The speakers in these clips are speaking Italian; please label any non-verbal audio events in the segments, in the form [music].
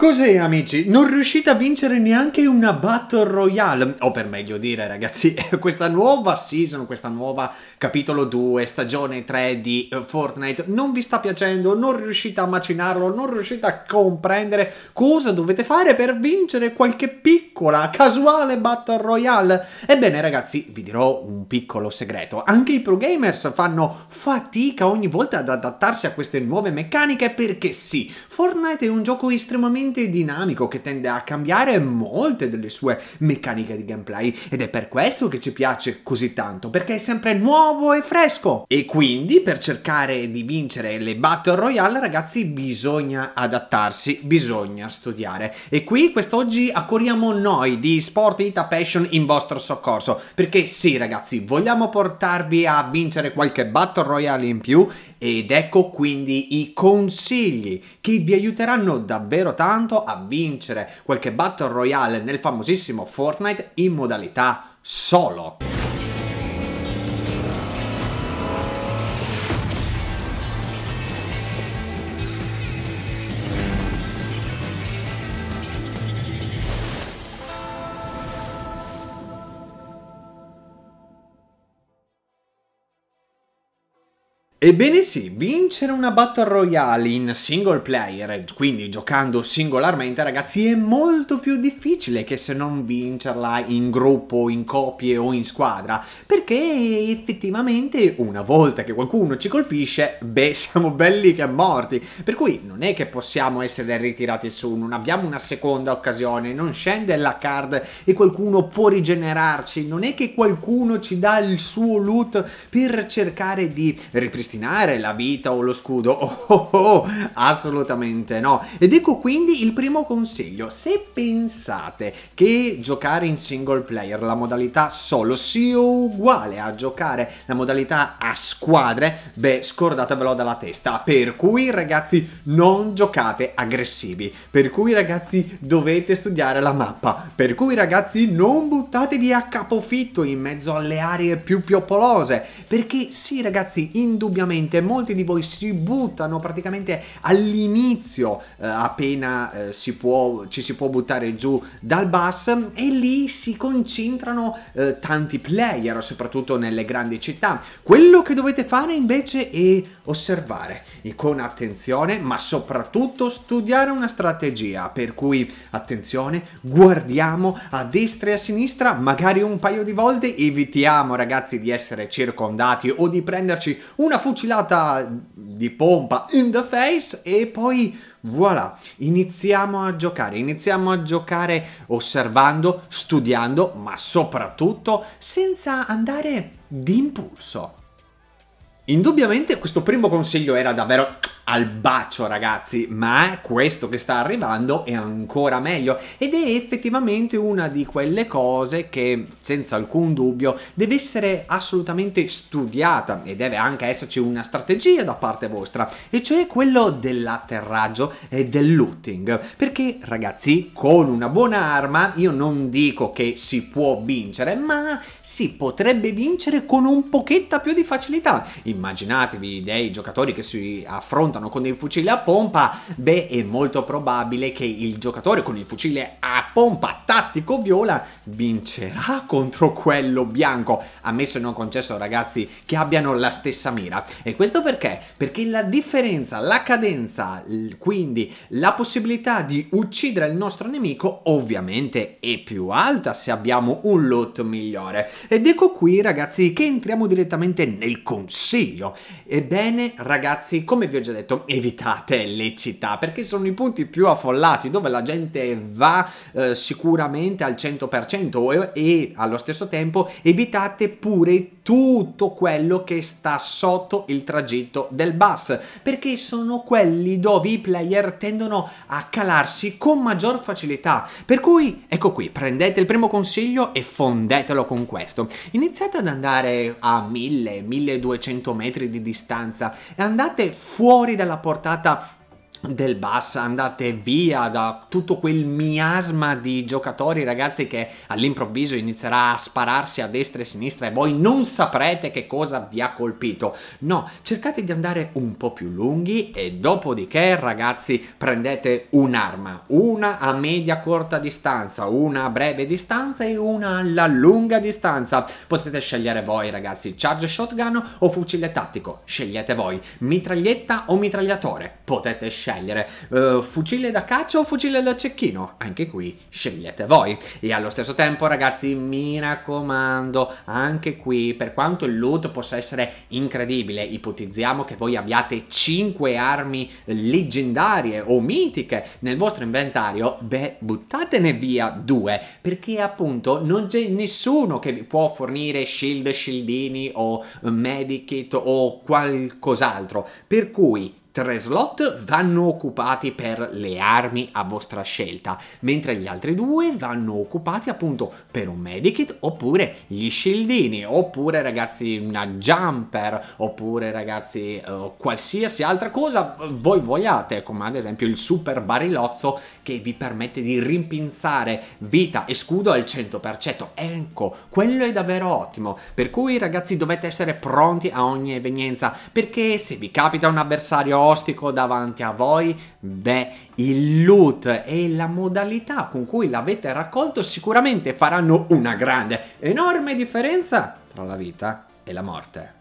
Così amici? Non riuscite a vincere neanche una Battle Royale, o per meglio dire ragazzi, [laughs] questa nuova season, questa nuova capitolo 2, stagione 3 di eh, Fortnite non vi sta piacendo, non riuscite a macinarlo, non riuscite a comprendere cosa dovete fare per vincere qualche piccola, casuale Battle Royale? Ebbene ragazzi, vi dirò un piccolo segreto, anche i pro gamers fanno fatica ogni volta ad adattarsi a queste nuove meccaniche perché sì, Fortnite è un gioco estremamente estremamente dinamico che tende a cambiare molte delle sue meccaniche di gameplay ed è per questo che ci piace così tanto, perché è sempre nuovo e fresco. E quindi per cercare di vincere le Battle Royale ragazzi bisogna adattarsi, bisogna studiare. E qui quest'oggi accorriamo noi di Sport Ita Passion in vostro soccorso, perché sì ragazzi, vogliamo portarvi a vincere qualche Battle Royale in più ed ecco quindi i consigli che vi aiuteranno davvero tanto soltanto a vincere qualche Battle Royale nel famosissimo Fortnite in modalità solo. Ebbene sì, vincere una Battle Royale in single player, quindi giocando singolarmente ragazzi, è molto più difficile che se non vincerla in gruppo, in coppie o in squadra, perché effettivamente una volta che qualcuno ci colpisce, beh, siamo belli che morti, per cui non è che possiamo essere ritirati su, non abbiamo una seconda occasione, non scende la card e qualcuno può rigenerarci, non è che qualcuno ci dà il suo loot per cercare di ripristinare ripristinare la vita o lo scudo. [laughs] Oh, oh, oh, assolutamente no. Ed ecco quindi il primo consiglio. Se pensate che giocare in single player la modalità solo sia uguale a giocare la modalità a squadre, beh, scordatevelo dalla testa. Per cui ragazzi, non giocate aggressivi. Per cui ragazzi, dovete studiare la mappa. Per cui ragazzi, non buttatevi a capofitto in mezzo alle aree più piopolose. Perché sì ragazzi, indubbiamente indubbiamente molti di voi si buttano praticamente all'inizio eh, appena eh, si può, ci si può buttare giù dal bus e lì si concentrano eh, tanti player, soprattutto nelle grandi città. Quello che dovete fare invece è osservare e con attenzione, ma soprattutto studiare una strategia, per cui attenzione, guardiamo a destra e a sinistra, magari un paio di volte, evitiamo ragazzi di essere circondati o di prenderci una fuga fucilata di pompa in the face e poi voilà, iniziamo a giocare, iniziamo a giocare osservando, studiando, ma soprattutto senza andare d'impulso. Indubbiamente questo primo consiglio era davvero al bacio ragazzi, ma questo che sta arrivando è ancora meglio ed è effettivamente una di quelle cose che senza alcun dubbio deve essere assolutamente studiata e deve anche esserci una strategia da parte vostra, e cioè quello dell'atterraggio e del looting, perché ragazzi con una buona arma io non dico che si può vincere, ma si potrebbe vincere con un pochetta più di facilità. Immaginatevi dei giocatori che si affrontano confrontano con dei fucile a pompa, beh è molto probabile che il giocatore con il fucile a pompa tattico viola vincerà contro quello bianco, ammesso e non concesso ragazzi che abbiano la stessa mira. E questo perché? Perché la differenza, la cadenza, quindi la possibilità di uccidere il nostro nemico ovviamente è più alta se abbiamo un lot migliore. Ed ecco qui ragazzi che entriamo direttamente nel consiglio. Ebbene ragazzi, come vi ho già detto, detto evitate le città perché sono i punti più affollati dove la gente va eh, sicuramente al 100% e, e allo stesso tempo evitate pure i tutto quello che sta sotto il tragitto del bus, perché sono quelli dove i player tendono a calarsi con maggior facilità. Per cui, ecco qui, prendete il primo consiglio e fondetelo con questo. Iniziate ad andare a 1000-1200 metri di distanza e andate fuori dalla portata del Bassa, andate via da tutto quel miasma di giocatori ragazzi che all'improvviso inizierà a spararsi a destra e a sinistra e voi non saprete che cosa vi ha colpito. No, cercate di andare un po' più lunghi e dopodiché ragazzi prendete un'arma, una a media corta distanza, una a breve distanza e una alla lunga distanza. Potete scegliere voi ragazzi, charge shotgun o fucile tattico, scegliete voi, mitraglietta o mitragliatore, potete scegliere scegliere uh, fucile da caccia o fucile da cecchino anche qui scegliete voi e allo stesso tempo ragazzi mi raccomando anche qui per quanto il loot possa essere incredibile ipotizziamo che voi abbiate 5 armi leggendarie o mitiche nel vostro inventario beh buttatene via due perché appunto non c'è nessuno che vi può fornire shield shieldini o medikit o qualcos'altro per cui Tre slot vanno occupati per le armi a vostra scelta, mentre gli altri due vanno occupati appunto per un medikit oppure gli scildini, oppure ragazzi una jumper, oppure ragazzi uh, qualsiasi altra cosa voi vogliate, come ad esempio il super barilozzo che vi permette di rimpinzare vita e scudo al 100%. Ecco, quello è davvero ottimo, per cui ragazzi dovete essere pronti a ogni evenienza, perché se vi capita un avversario ostico davanti a voi? Beh, il loot e la modalità con cui l'avete raccolto sicuramente faranno una grande, enorme differenza tra la vita e la morte.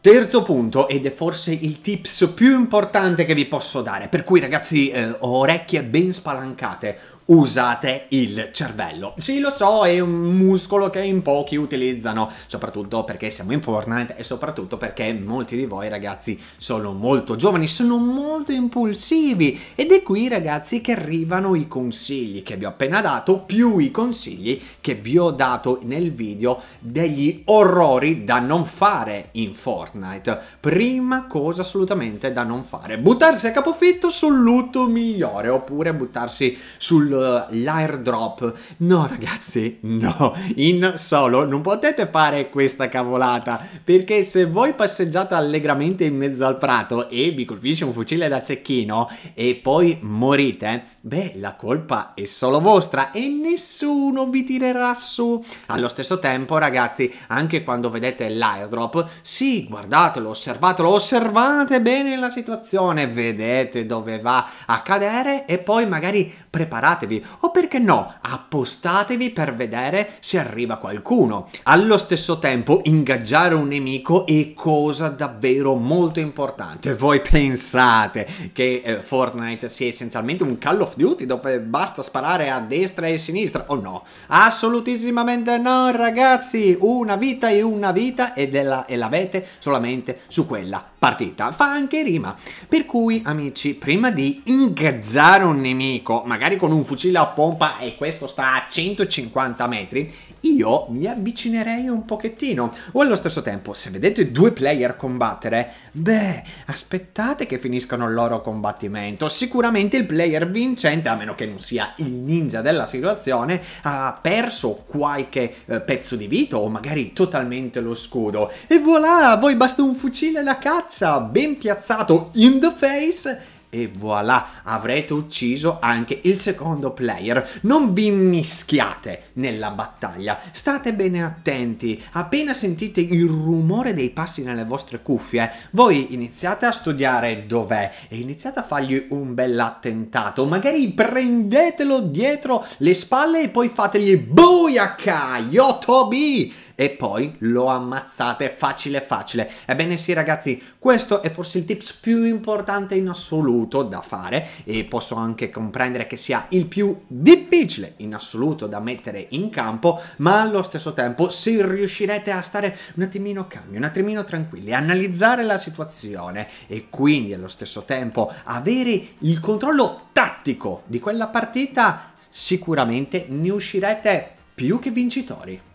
Terzo punto, ed è forse il tips più importante che vi posso dare, per cui ragazzi eh, orecchie ben spalancate, usate il cervello. Sì, lo so, è un muscolo che in pochi utilizzano, soprattutto perché siamo in Fortnite e soprattutto perché molti di voi ragazzi sono molto giovani, sono molto impulsivi ed è qui ragazzi che arrivano i consigli che vi ho appena dato, più i consigli che vi ho dato nel video degli orrori da non fare in Fortnite. Prima cosa assolutamente da non fare, buttarsi a capofitto sul lutto migliore oppure buttarsi sul l'airdrop. No ragazzi, no, in solo non potete fare questa cavolata, perché se voi passeggiate allegramente in mezzo al prato e vi colpisce un fucile da cecchino e poi morite, beh, la colpa è solo vostra e nessuno vi tirerà su. Allo stesso tempo, ragazzi, anche quando vedete l'airdrop, sì, guardatelo, osservatelo, osservate bene la situazione, vedete dove va a cadere e poi magari preparate prenotatevi o perché no, appostatevi per vedere se arriva qualcuno. Allo stesso tempo ingaggiare un nemico è cosa davvero molto importante. Voi pensate che eh, Fortnite sia essenzialmente un Call of Duty dove basta sparare a destra e a sinistra o no? Assolutissimamente no ragazzi, una vita è una vita e, della, e l'avete solamente su quella partita. Fa anche rima. Per cui amici, prima di ingaggiare un nemico, magari con un fucile fucile a pompa e questo sta a 150 metri, io mi avvicinerei un pochettino. O allo stesso tempo, se vedete due player combattere, beh, aspettate che finiscano il loro combattimento. Sicuramente il player vincente, a meno che non sia il ninja della situazione, ha perso qualche eh, pezzo di vita o magari totalmente lo scudo. E voilà, a voi basta un fucile da caccia ben piazzato in the face e voilà, avrete ucciso anche il secondo player. Non vi mischiate nella battaglia, state bene attenti. Appena sentite il rumore dei passi nelle vostre cuffie, voi iniziate a studiare dov'è e iniziate a fargli un bell'attentato. Magari prendetelo dietro le spalle e poi fategli BUIACA Yotobi! e poi lo ammazzate facile facile. Ebbene sì ragazzi, questo è forse il tips più importante in assoluto da fare e posso anche comprendere che sia il più difficile in assoluto da mettere in campo, ma allo stesso tempo se riuscirete a stare un attimino calmi, un attimino tranquilli, analizzare la situazione e quindi allo stesso tempo avere il controllo tattico di quella partita, sicuramente ne uscirete più che vincitori.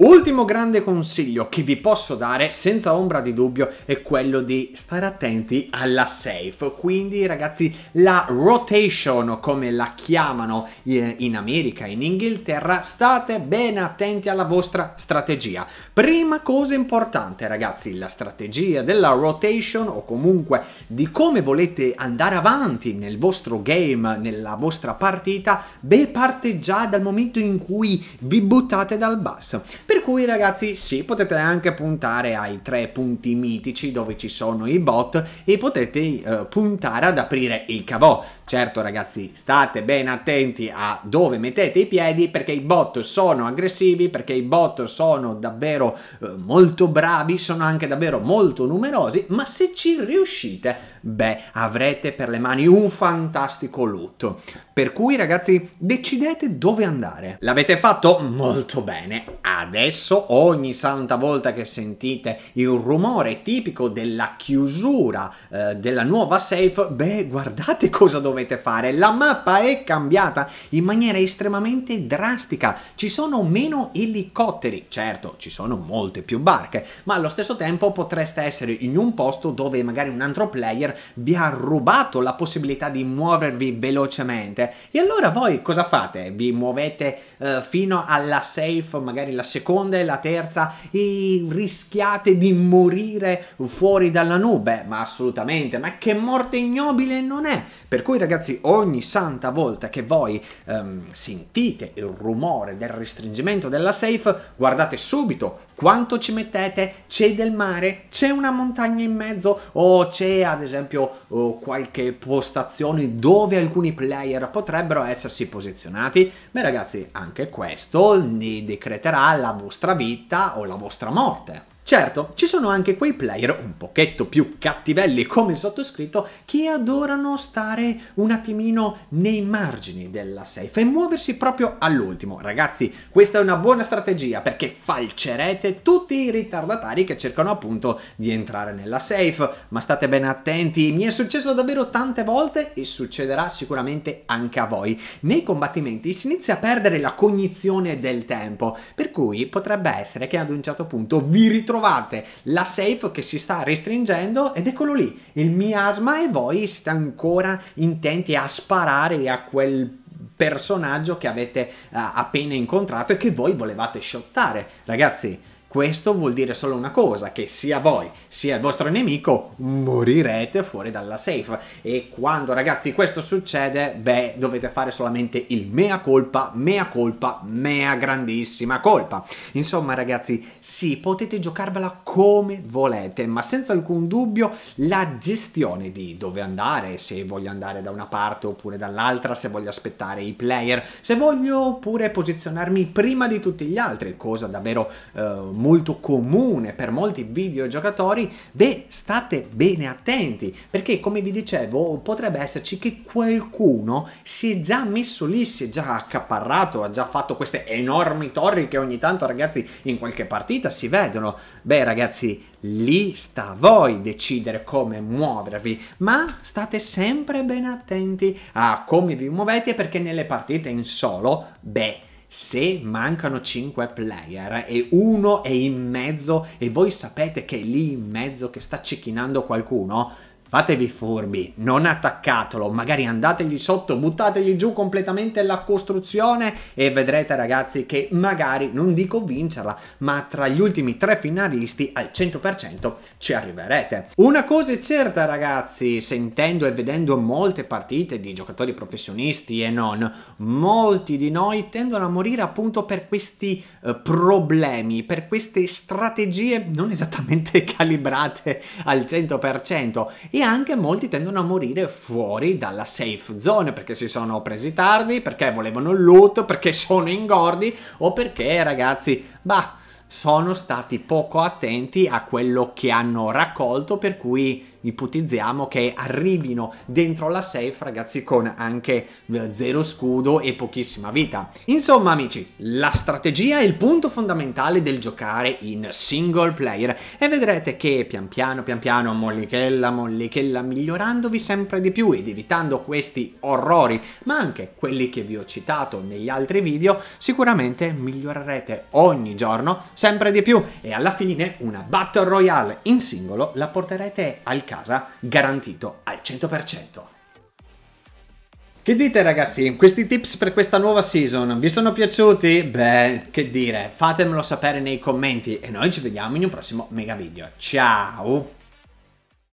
Ultimo grande consiglio che vi posso dare senza ombra di dubbio è quello di stare attenti alla safe, quindi ragazzi la rotation come la chiamano eh, in America, in Inghilterra, state ben attenti alla vostra strategia. Prima cosa importante ragazzi, la strategia della rotation o comunque di come volete andare avanti nel vostro game, nella vostra partita, beh parte già dal momento in cui vi buttate dal basso per cui ragazzi sì, potete anche puntare ai tre punti mitici dove ci sono i bot e potete eh, puntare ad aprire il cavò. Certo ragazzi, state ben attenti a dove mettete i piedi perché i bot sono aggressivi, perché i bot sono davvero eh, molto bravi, sono anche davvero molto numerosi, ma se ci riuscite, beh, avrete per le mani un fantastico loot. Per cui ragazzi, decidete dove andare. L'avete fatto molto bene, adesso adesso ogni santa volta che sentite il rumore tipico della chiusura eh, della nuova safe, beh guardate [laughs] cosa dovete fare, la mappa è cambiata in maniera estremamente drastica, ci sono meno elicotteri, certo ci sono molte più barche, ma allo stesso tempo potreste essere in un posto dove magari un altro player vi ha rubato la possibilità di muovervi velocemente e allora voi cosa fate? Vi muovete eh, fino alla safe, magari la seconda seconda e la terza e rischiate di morire fuori dalla nube, ma assolutamente, ma che morte ignobile non è. Per cui ragazzi, ogni santa volta che voi ehm, sentite il rumore del restringimento della safe, guardate subito quanto ci mettete, c'è del mare, c'è una montagna in mezzo o c'è ad esempio qualche postazione dove alcuni player potrebbero essersi posizionati. Beh ragazzi, anche questo ne decreterà la vostra vita o la vostra morte. Certo, ci sono anche quei player un pochetto più cattivelli come il sottoscritto che adorano stare un attimino nei margini della safe e muoversi proprio all'ultimo. Ragazzi, questa è una buona strategia perché falcerete tutti i ritardatari che cercano appunto di entrare nella safe, ma state ben attenti, mi è successo davvero tante volte e succederà sicuramente anche a voi. Nei combattimenti si inizia a perdere la cognizione del tempo, per cui potrebbe essere che ad un certo punto vi ritroviate trovate la safe che si sta restringendo ed eccolo lì, il miasma e voi siete ancora intenti a sparare a quel personaggio che avete uh, appena incontrato e che voi volevate shottare. Ragazzi, questo vuol dire solo una cosa, che sia voi sia il vostro nemico morirete fuori dalla safe. E quando ragazzi questo succede, beh, dovete fare solamente il mea colpa, mea colpa, mea grandissima colpa. Insomma ragazzi, sì, potete giocarvela come volete, ma senza alcun dubbio la gestione di dove andare, se voglio andare da una parte oppure dall'altra, se voglio aspettare i player, se voglio pure posizionarmi prima di tutti gli altri, cosa davvero eh, molto molto comune per molti videogiocatori, beh, state bene attenti, perché come vi dicevo potrebbe esserci che qualcuno si è già messo lì, si è già accaparrato, ha già fatto queste enormi torri che ogni tanto ragazzi in qualche partita si vedono. Beh ragazzi, lì sta a voi decidere come muovervi, ma state sempre ben attenti a come vi muovete perché nelle partite in solo, beh, se mancano 5 player e uno è in mezzo e voi sapete che è lì in mezzo che sta cecchinando qualcuno, Fatevi furbi, non attaccatelo, magari andategli sotto, buttategli giù completamente la costruzione e vedrete ragazzi che magari, non dico vincerla, ma tra gli ultimi tre finalisti al 100% ci arriverete. Una cosa è certa ragazzi, sentendo e vedendo molte partite di giocatori professionisti e non, molti di noi tendono a morire appunto per questi eh, problemi, per queste strategie non esattamente [laughs] calibrate al 100% e anche molti tendono a morire fuori dalla safe zone perché si sono presi tardi, perché volevano il loot, perché [laughs] sono ingordi o perché ragazzi, bah, sono stati poco attenti a quello che hanno raccolto per cui ipotizziamo che arrivino dentro la safe ragazzi con anche eh, zero scudo e pochissima vita. Insomma amici, la strategia è il punto fondamentale del giocare in single player e vedrete che pian piano pian piano mollichella mollichella migliorandovi sempre di più ed evitando questi orrori ma anche quelli che vi ho citato negli altri video sicuramente migliorerete ogni giorno sempre di più e alla fine una battle royale in singolo la porterete al casa garantito al 100%. Che dite ragazzi, questi tips per questa nuova season vi sono piaciuti? Beh, che dire, fatemelo sapere nei commenti e noi ci vediamo in un prossimo mega video. Ciao!